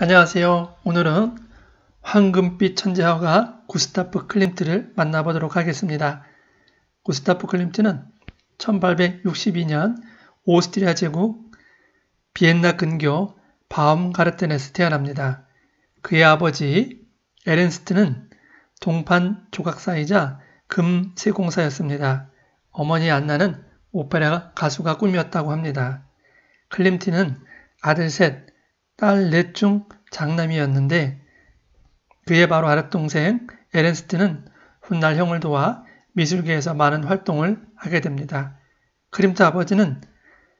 안녕하세요. 오늘은 황금빛 천재화가 구스타프 클림트를 만나보도록 하겠습니다. 구스타프 클림트는 1862년 오스트리아 제국 비엔나 근교 바움가르텐에서 태어납니다. 그의 아버지 에렌스트는 동판 조각사이자 금세공사였습니다. 어머니 안나는 오페라 가수가 꿈이었다고 합니다. 클림트는 아들 셋, 딸넷중 장남이었는데 그의 바로 아랫동생 에렌스트는 훗날 형을 도와 미술계에서 많은 활동을 하게 됩니다. 그림자 아버지는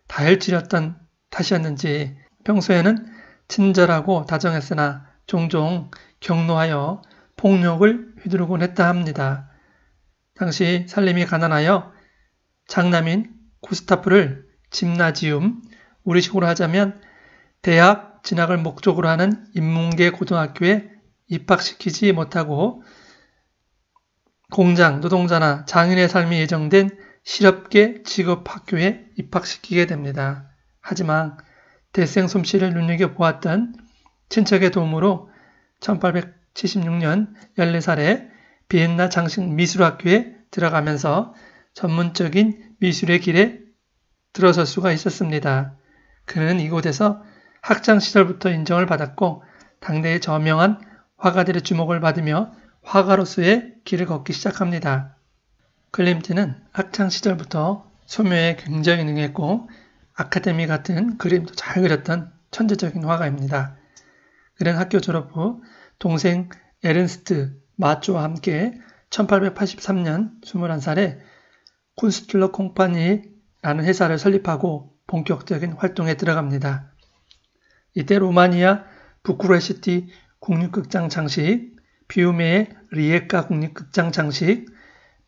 다혈질이었던 탓이었는지 평소에는 친절하고 다정했으나 종종 경로하여 폭력을 휘두르곤 했다 합니다. 당시 살림이 가난하여 장남인 구스타프를 짐나지움, 우리식으로 하자면 대학 진학을 목적으로 하는 인문계 고등학교에 입학시키지 못하고 공장, 노동자나 장인의 삶이 예정된 실업계 직업학교에 입학시키게 됩니다. 하지만 대생 솜씨를 눈여겨보았던 친척의 도움으로 1876년 14살에 비엔나 장식 미술학교에 들어가면서 전문적인 미술의 길에 들어설 수가 있었습니다. 그는 이곳에서 학창 시절부터 인정을 받았고 당대의 저명한 화가들의 주목을 받으며 화가로서의 길을 걷기 시작합니다. 클림트는 학창 시절부터 소묘에 굉장히 능했고 아카데미 같은 그림도 잘 그렸던 천재적인 화가입니다. 그는 학교 졸업 후 동생 에른스트 마쪼와 함께 1883년 21살에 콘스툴러 콩파니라는 회사를 설립하고 본격적인 활동에 들어갑니다. 이때 로마니아 부쿠레시티 국립극장 장식, 비우메의 리에카 국립극장 장식,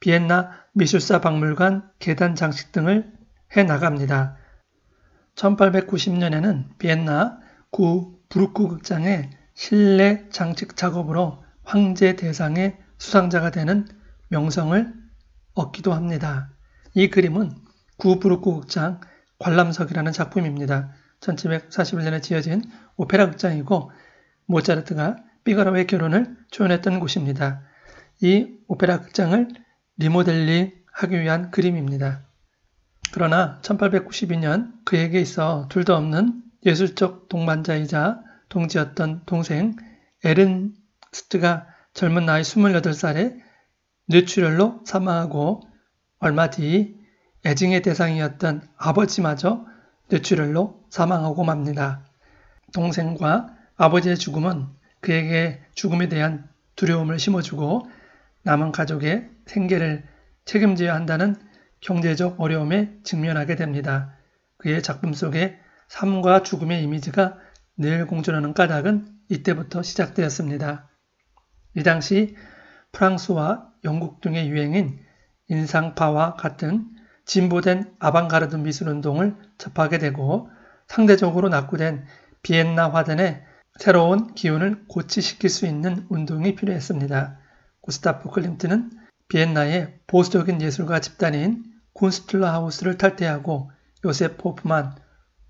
비엔나 미술사 박물관 계단 장식 등을 해 나갑니다. 1890년에는 비엔나 구 브루크 극장의 실내 장식 작업으로 황제 대상의 수상자가 되는 명성을 얻기도 합니다. 이 그림은 구 브루크 극장 관람석이라는 작품입니다. 1741년에 지어진 오페라 극장이고 모차르트가 피가로의 결혼을 초연했던 곳입니다. 이 오페라 극장을 리모델링하기 위한 그림입니다. 그러나 1892년 그에게 있어 둘도 없는 예술적 동반자이자 동지였던 동생 에른스트가 젊은 나이 28살에 뇌출혈로 사망하고 얼마 뒤 애증의 대상이었던 아버지마저 뇌출혈로 사망하고 맙니다. 동생과 아버지의 죽음은 그에게 죽음에 대한 두려움을 심어주고 남은 가족의 생계를 책임져야 한다는 경제적 어려움에 직면하게 됩니다. 그의 작품 속에 삶과 죽음의 이미지가 늘 공존하는 까닭은 이때부터 시작되었습니다. 이 당시 프랑스와 영국 등의 유행인 인상파와 같은 진보된 아방가르드 미술 운동을 접하게 되고 상대적으로 낙후된 비엔나 화단 e 의 새로운 기운을 고치시킬 수 있는 운동이 필요했습니다. 구스타프 클림트는 비엔나의 보수적인 예술가 집단인 군스틀러 하우스를 탈퇴하고 요셉 포프만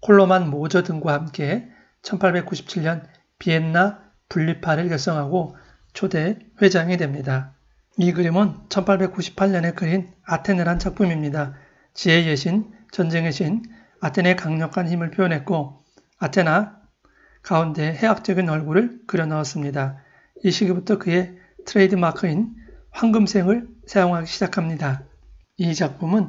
콜로만 모저 등과 함께 1897년 비엔나 분리파를 결성하고 초대 회장이 됩니다. 이 그림은 1898년에 그린 아테네란 작품입니다. 지혜의 신, 전쟁의 신, 아테네의 강력한 힘을 표현했고 아테나 가운데 해악적인 얼굴을 그려 넣었습니다. 이 시기부터 그의 트레이드 마크인 황금색을 사용하기 시작합니다. 이 작품은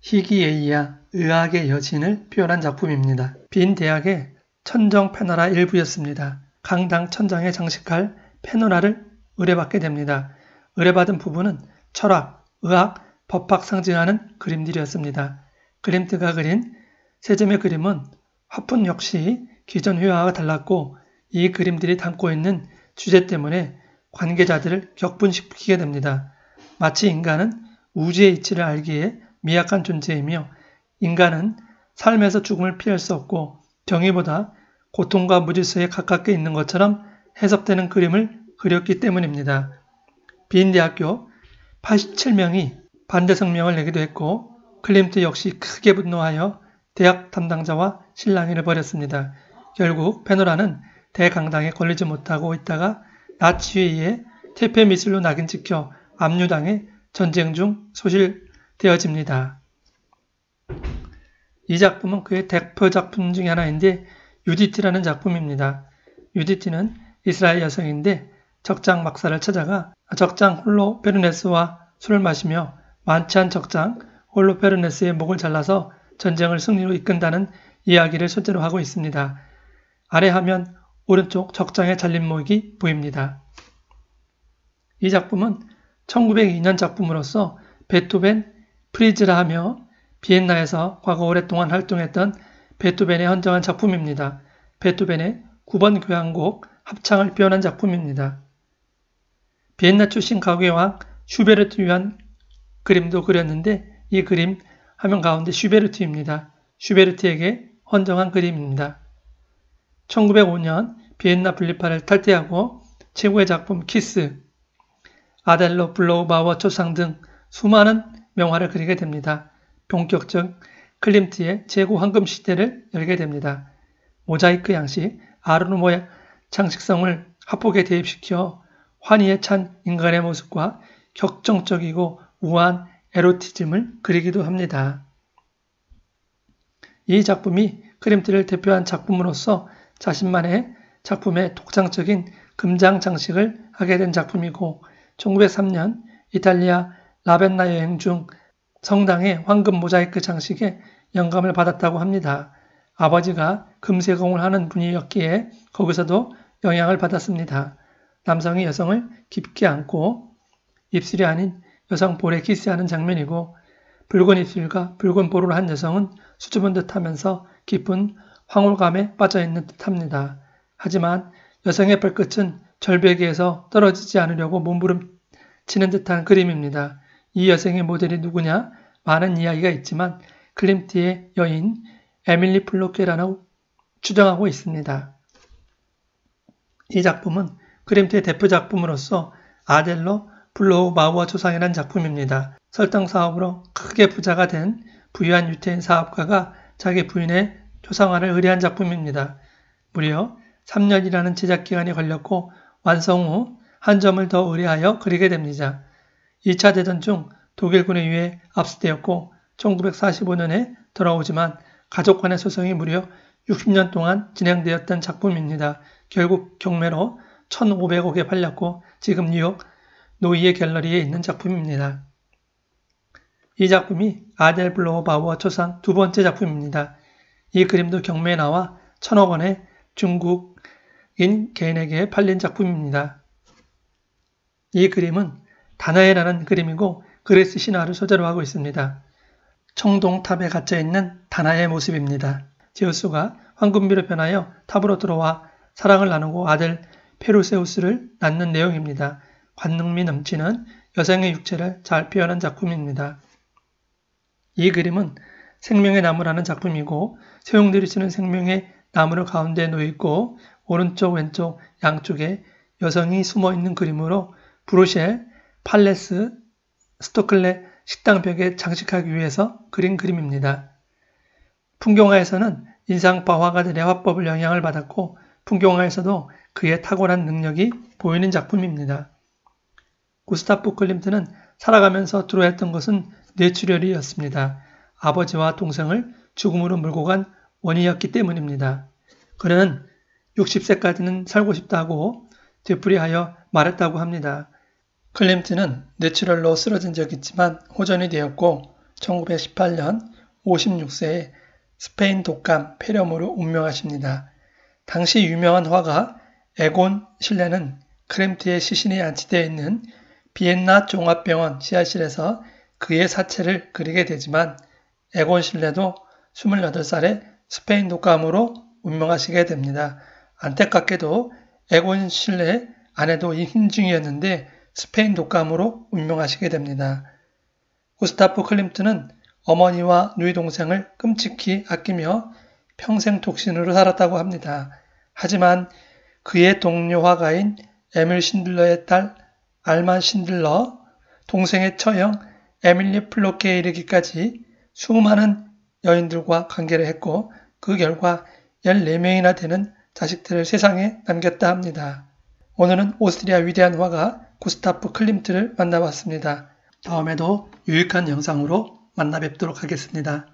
희귀에이야 의학의 여신을 표현한 작품입니다. 빈 대학의 천정 패너라 일부였습니다. 강당 천장에 장식할 패너라를 의뢰받게 됩니다. 의뢰받은 부분은 철학, 의학, 법학 상징하는 그림들이었습니다. 그림트가 그린 세점의 그림은 화풍 역시 기존 회화와 달랐고 이 그림들이 담고 있는 주제 때문에 관계자들을 격분시키게 됩니다. 마치 인간은 우주의 이치를 알기에 미약한 존재이며 인간은 삶에서 죽음을 피할 수 없고 경위보다 고통과 무질서에 가깝게 있는 것처럼 해석되는 그림을 그렸기 때문입니다. 비 대학교 87명이 반대 성명을 내기도 했고 클림트 역시 크게 분노하여 대학 담당자와 실랑이를 벌였습니다. 결국 페노라는 대강당에 걸리지 못하고 있다가 나치에 의해 퇴폐 미술로 낙인 찍혀 압류당해 전쟁 중 소실되어집니다. 이 작품은 그의 대표 작품 중의 하나인데 유디티라는 작품입니다. 유디티는 이스라엘 여성인데 적장 막사를 찾아가 적장 홀로 베르네스와 술을 마시며 만찬 적장 홀로페르네스의 목을 잘라서 전쟁을 승리로 이끈다는 이야기를 소재로 하고 있습니다. 아래 하면 오른쪽 적장의 잘린 목이 보입니다. 이 작품은 1902년 작품으로서 베토벤, 프리즈라 하며 비엔나에서 과거 오랫동안 활동했던 베토벤의 헌정한 작품입니다. 베토벤의 9번 교향곡 합창을 표현한 작품입니다. 비엔나 출신 가요왕 슈베르트 위한 그림도 그렸는데 이 그림 화면 가운데 슈베르트입니다. 슈베르트에게 헌정한 그림입니다. 1905년 비엔나 블리파를 탈퇴하고 최고의 작품 키스, 아델로 블로우바워 초상 등 수많은 명화를 그리게 됩니다. 본격적 클림트의 최고 황금 시대를 열게 됩니다. 모자이크 양식, 아르노모의 창식성을 합복에 대입시켜 환희에 찬 인간의 모습과 격정적이고 우아한 에로티즘을 그리기도 합니다. 이 작품이 크림트를 대표한 작품으로서 자신만의 작품의 독창적인 금장 장식을 하게 된 작품이고 1903년 이탈리아 라벤나 여행 중 성당의 황금 모자이크 장식에 영감을 받았다고 합니다. 아버지가 금세공을 하는 분이었기에 거기서도 영향을 받았습니다. 남성이 여성을 깊게 안고 입술이 아닌 여성 볼에 키스하는 장면이고 붉은 입술과 붉은 보로를 한 여성은 수줍은 듯하면서 깊은 황홀감에 빠져있는 듯합니다. 하지만 여성의 발끝은 절벽에서 떨어지지 않으려고 몸부림치는 듯한 그림입니다. 이 여성의 모델이 누구냐? 많은 이야기가 있지만 클림트의 여인 에밀리 플로케라고 추정하고 있습니다. 이 작품은 그림트의 대표 작품으로서 아델로 블로 마우와 조상이란 작품입니다. 설탕 사업으로 크게 부자가 된 부유한 유태인 사업가가 자기 부인의 조상화를 의뢰한 작품입니다. 무려 3년이라는 제작기간이 걸렸고 완성 후 한 점을 더 의뢰하여 그리게 됩니다. 2차 대전 중 독일군에 의해 압수되었고 1945년에 돌아오지만 가족 간의 소송이 무려 60년 동안 진행되었던 작품입니다. 결국 경매로 1,500억에 팔렸고 지금 뉴욕 노이의 갤러리에 있는 작품입니다. 이 작품이 아델 블로우바우와 초상 두 번째 작품입니다. 이 그림도 경매에 나와 천억 원에 중국인 개인에게 팔린 작품입니다. 이 그림은 다나에라는 그림이고 그리스 신화를 소재로 하고 있습니다. 청동탑에 갇혀 있는 다나의 모습입니다. 제우스가 황금비로 변하여 탑으로 들어와 사랑을 나누고 아들 페루세우스를 낳는 내용입니다. 관능미 넘치는 여성의 육체를 잘 표현한 작품입니다. 이 그림은 생명의 나무라는 작품이고 소용들이 쓰는 생명의 나무를 가운데 놓이고 오른쪽 왼쪽 양쪽에 여성이 숨어있는 그림으로 브로쉘, 팔레스, 스토클레 식당 벽에 장식하기 위해서 그린 그림입니다. 풍경화에서는 인상파 화가들의 화법을 영향을 받았고 풍경화에서도 그의 탁월한 능력이 보이는 작품입니다. 구스타프 클림트는 살아가면서 두려워했던 것은 뇌출혈이었습니다. 아버지와 동생을 죽음으로 몰고 간 원인이었기 때문입니다. 그는 60세까지는 살고 싶다고 되풀이하여 말했다고 합니다. 클림트는 뇌출혈로 쓰러진 적이 있지만 호전이 되었고 1918년 56세에 스페인 독감 폐렴으로 운명하십니다. 당시 유명한 화가 에곤 실레는 크림트의 시신이 안치되어 있는 비엔나 종합병원 시야실에서 그의 사체를 그리게 되지만 에곤 실레도 28살에 스페인 독감으로 운명하시게 됩니다. 안타깝게도 에곤 실레 아내도 임신중이었는데 스페인 독감으로 운명하시게 됩니다. 구스타프 클림트는 어머니와 누이 동생을 끔찍히 아끼며 평생 독신으로 살았다고 합니다. 하지만 그의 동료 화가인 에밀 신들러의 딸 알만 신들러, 동생의 처형 에밀리 플로케에 이르기까지 수많은 여인들과 관계를 했고 그 결과 14명이나 되는 자식들을 세상에 남겼다 합니다. 오늘은 오스트리아 위대한 화가 구스타프 클림트를 만나봤습니다. 다음에도 유익한 영상으로 만나 뵙도록 하겠습니다.